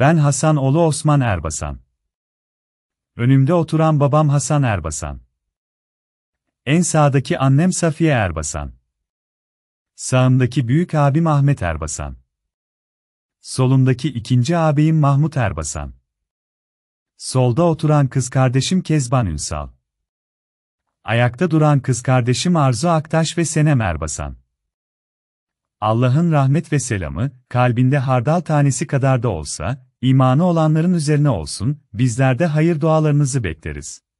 Ben Hasan oğlu Osman Erbasan. Önümde oturan babam Hasan Erbasan. En sağdaki annem Safiye Erbasan. Sağımdaki büyük abim Ahmet Erbasan. Solumdaki ikinci abim Mahmut Erbasan. Solda oturan kız kardeşim Kezban Ünsal. Ayakta duran kız kardeşim Arzu Aktaş ve Senem Erbasan. Allah'ın rahmet ve selamı, kalbinde hardal tanesi kadar da olsa, imanı olanların üzerine olsun, bizler de hayır dualarınızı bekleriz.